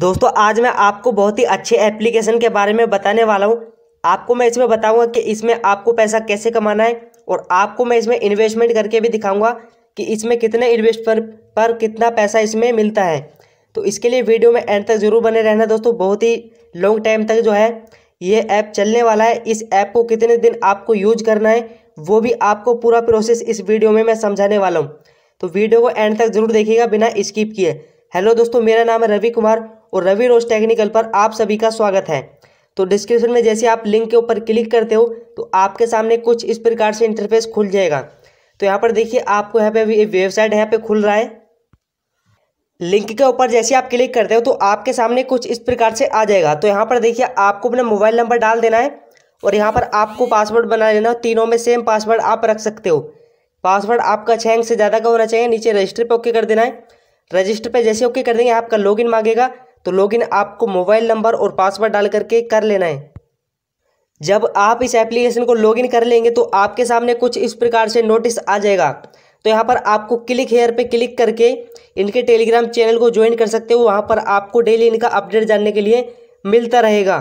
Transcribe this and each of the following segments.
दोस्तों आज मैं आपको बहुत ही अच्छे एप्लीकेशन के बारे में बताने वाला हूँ आपको मैं इसमें बताऊँगा कि इसमें आपको पैसा कैसे कमाना है और आपको मैं इसमें इन्वेस्टमेंट करके भी दिखाऊँगा कि इसमें कितने इन्वेस्ट पर, पर कितना पैसा इसमें मिलता है तो इसके लिए वीडियो में एंड तक ज़रूर बने रहना दोस्तों बहुत ही लॉन्ग टाइम तक जो है ये ऐप चलने वाला है इस ऐप को कितने दिन आपको यूज करना है वो भी आपको पूरा प्रोसेस इस वीडियो में मैं समझाने वाला हूँ तो वीडियो को एंड तक जरूर देखिएगा बिना स्किप किए हेलो दोस्तों मेरा नाम है रवि कुमार और रवि रोज टेक्निकल पर आप सभी का स्वागत है तो डिस्क्रिप्शन में जैसे आप लिंक के ऊपर क्लिक करते हो तो आपके सामने कुछ इस प्रकार से इंटरफेस खुल जाएगा तो यहाँ पर देखिए आपको यहाँ पे अभी वेबसाइट यहाँ पे खुल रहा है लिंक के ऊपर जैसे आप क्लिक करते हो तो आपके सामने कुछ इस प्रकार से आ जाएगा तो यहाँ पर देखिए आपको अपना मोबाइल नंबर डाल देना है और यहाँ पर आपको पासवर्ड बना लेना हो तीनों में सेम पासवर्ड आप रख सकते हो पासवर्ड आपका छः अंक से ज़्यादा का होना चाहिए नीचे रजिस्टर पर ओके कर देना है रजिस्टर पर जैसे ओके कर देंगे आपका इन मांगेगा तो लॉगिन आपको मोबाइल नंबर और पासवर्ड डाल करके कर लेना है जब आप इस एप्लीकेशन को लॉगिन कर लेंगे तो आपके सामने कुछ इस प्रकार से नोटिस आ जाएगा तो यहाँ पर आपको क्लिक हेयर पे क्लिक करके इनके टेलीग्राम चैनल को ज्वाइन कर सकते हो वहाँ पर आपको डेली इनका अपडेट जानने के लिए मिलता रहेगा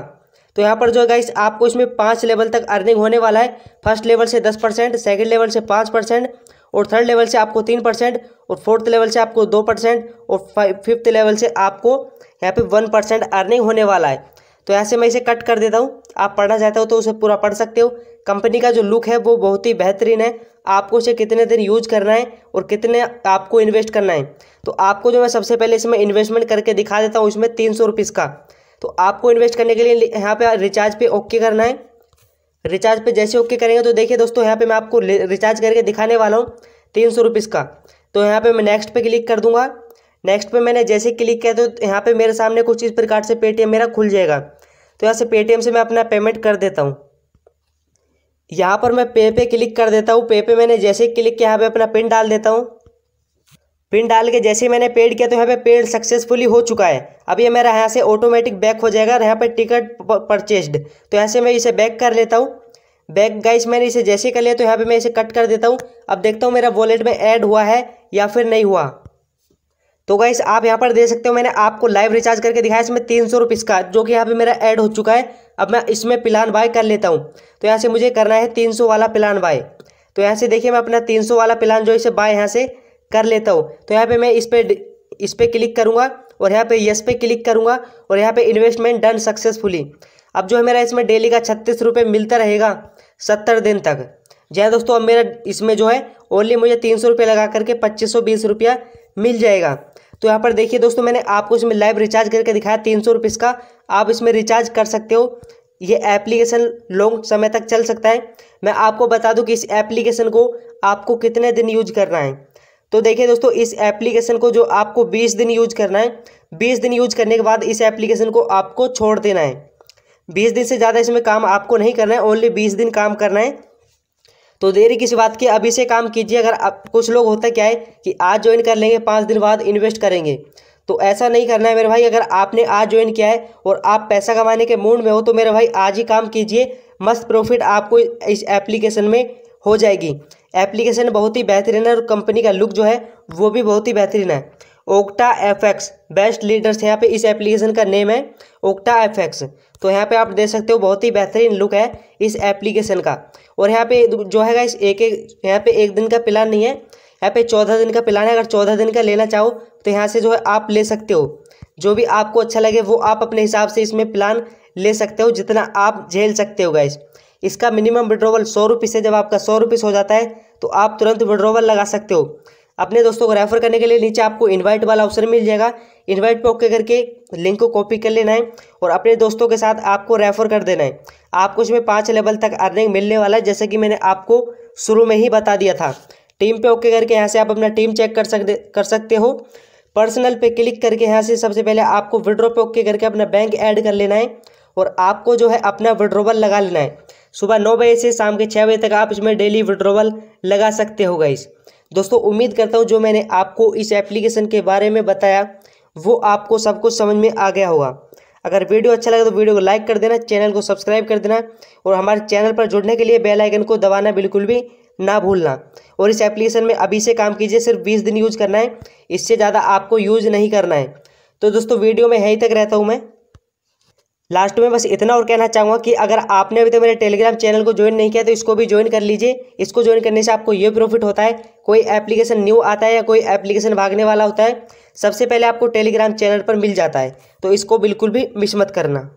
तो यहाँ पर जो है गाइस आपको इसमें पाँच लेवल तक अर्निंग होने वाला है फर्स्ट लेवल से दस परसेंट सेकेंड लेवल से पाँच परसेंट और थर्ड लेवल से आपको तीन परसेंट और फोर्थ लेवल से आपको दो परसेंट और फिफ्थ लेवल से आपको यहाँ पे वन परसेंट अर्निंग होने वाला है तो यहाँ से मैं इसे कट कर देता हूँ आप पढ़ना चाहते हो तो उसे पूरा पढ़ सकते हो कंपनी का जो लुक है वो बहुत ही बेहतरीन है आपको उसे कितने दिन यूज करना है और कितने आपको इन्वेस्ट करना है तो आपको जो मैं सबसे पहले इसमें इन्वेस्टमेंट करके दिखा देता हूँ इसमें तीन सौ का तो आपको इन्वेस्ट करने के लिए यहाँ पे रिचार्ज पे ओके करना है रिचार्ज पे जैसे ओके करेंगे तो देखिए दोस्तों यहाँ पे मैं आपको रिचार्ज करके दिखाने वाला हूँ तीन सौ रुपीज़ का तो यहाँ पे मैं नेक्स्ट पे क्लिक कर दूंगा नेक्स्ट पे मैंने जैसे क्लिक किया तो यहाँ पे मेरे सामने कुछ इस प्रकार से पेटीएम मेरा खुल जाएगा तो यहाँ से पेटीएम से मैं अपना पेमेंट कर देता हूँ यहाँ पर मैं पे पे क्लिक कर देता हूँ पे पे मैंने जैसे क्लिक किया यहाँ पर अपना पिन डाल देता हूँ पिन डाल के जैसे ही मैंने पेड किया तो यहाँ पे पेड सक्सेसफुली हो चुका है अब ये मेरा यहाँ से ऑटोमेटिक बैक हो जाएगा यहाँ पर टिकट परचेस्ड तो यहाँ से मैं इसे बैक कर लेता हूँ बैक गाइस मैंने इसे जैसे कर लिया तो यहाँ पे मैं इसे कट कर देता हूँ अब देखता हूँ मेरा वॉलेट में ऐड हुआ है या फिर नहीं हुआ तो गाइस आप यहाँ पर देख सकते हो मैंने आपको लाइव रिचार्ज करके दिखाया इसमें तीन सौ रुपीज़ का जो कि यहाँ पे मेरा ऐड हो चुका है अब मैं इसमें प्लान बाय कर लेता हूँ तो यहाँ से मुझे करना है तीन सौ वाला प्लान बाय तो यहाँ से देखिए मैं अपना तीन सौ वाला प्लान जो इसे बाय यहाँ से कर लेता हूँ तो यहाँ पे मैं इस पर इस पर क्लिक करूँगा और यहाँ पे यस पे क्लिक करूँगा और यहाँ पे इन्वेस्टमेंट डन सक्सेसफुली अब जो है मेरा इसमें डेली का छत्तीस रुपये मिलता रहेगा सत्तर दिन तक जय दोस्तों अब मेरा इसमें जो है ओनली मुझे तीन सौ रुपये लगा करके पच्चीस सौ बीस रुपया मिल जाएगा तो यहाँ पर देखिए दोस्तों मैंने आपको इसमें लाइव रिचार्ज करके दिखाया तीन सौ रुपये इसका आप इसमें रिचार्ज कर सकते हो ये एप्लीकेशन लॉन्ग समय तक चल सकता है मैं आपको बता दूं कि इस एप्लीकेशन को आपको कितने दिन यूज करना है तो देखिए दोस्तों इस एप्लीकेशन को जो आपको बीस दिन यूज करना है बीस दिन यूज करने के बाद इस एप्लीकेशन को आपको छोड़ देना है बीस दिन से ज़्यादा इसमें काम आपको नहीं करना है ओनली बीस दिन काम करना है तो देरी किसी बात की अभी से काम कीजिए अगर आप कुछ लोग होता क्या है कि आज ज्वाइन कर लेंगे पाँच दिन बाद इन्वेस्ट करेंगे तो ऐसा नहीं करना है मेरे भाई अगर आपने आज ज्वाइन किया है और आप पैसा कमाने के मूड में हो तो मेरे भाई आज ही काम कीजिए मस्त प्रॉफिट आपको इस एप्लीकेशन में हो जाएगी एप्लीकेशन बहुत ही बेहतरीन है और कंपनी का लुक जो है वो भी बहुत ही बेहतरीन है Octa F X best leaders यहाँ पे इस एप्लीकेशन का नेम है ओक्टा एफ एक्स तो यहाँ पे आप देख सकते हो बहुत ही बेहतरीन लुक है इस एप्लीकेशन का और यहाँ पे जो है इस एक एक यहाँ पे एक दिन का प्लान नहीं है यहाँ पे चौदह दिन का प्लान है अगर चौदह दिन का लेना चाहो तो यहाँ से जो है आप ले सकते हो जो भी आपको अच्छा लगे वो आप अपने हिसाब से इसमें प्लान ले सकते हो जितना आप झेल सकते हो गाइस इसका मिनिमम विड्रोवल सौ रुपये से जब आपका सौ रुपीस हो जाता है तो आप तुरंत विड्रोवल लगा सकते हो अपने दोस्तों को रेफर करने के लिए नीचे आपको इनवाइट वाला ऑप्शन मिल जाएगा इनवाइट पर ओके करके लिंक को कॉपी कर लेना है और अपने दोस्तों के साथ आपको रेफर कर देना है आपको इसमें पाँच लेवल तक अर्निंग मिलने वाला है जैसे कि मैंने आपको शुरू में ही बता दिया था टीम पे ओके करके यहाँ से आप अपना टीम चेक कर सकते कर सकते हो पर्सनल पे क्लिक करके यहाँ से सबसे पहले आपको विड्रो पे ओके करके अपना बैंक ऐड कर लेना है और आपको जो है अपना विड्रोवल लगा लेना है सुबह नौ बजे से शाम के छः बजे तक आप इसमें डेली विड्रोवल लगा सकते हो गाइस दोस्तों उम्मीद करता हूँ जो मैंने आपको इस एप्लीकेशन के बारे में बताया वो आपको सब कुछ समझ में आ गया होगा अगर वीडियो अच्छा लगे तो वीडियो को लाइक कर देना चैनल को सब्सक्राइब कर देना और हमारे चैनल पर जुड़ने के लिए बेल आइकन को दबाना बिल्कुल भी ना भूलना और इस एप्लीकेशन में अभी से काम कीजिए सिर्फ बीस दिन यूज़ करना है इससे ज़्यादा आपको यूज़ नहीं करना है तो दोस्तों वीडियो में यहीं तक रहता हूँ मैं लास्ट में बस इतना और कहना चाहूँगा कि अगर आपने अभी तक मेरे टेलीग्राम चैनल को ज्वाइन नहीं किया तो इसको भी ज्वाइन कर लीजिए इसको ज्वाइन करने से आपको ये प्रॉफिट होता है कोई एप्लीकेशन न्यू आता है या कोई एप्लीकेशन भागने वाला होता है सबसे पहले आपको टेलीग्राम चैनल पर मिल जाता है तो इसको बिल्कुल भी मिस मत करना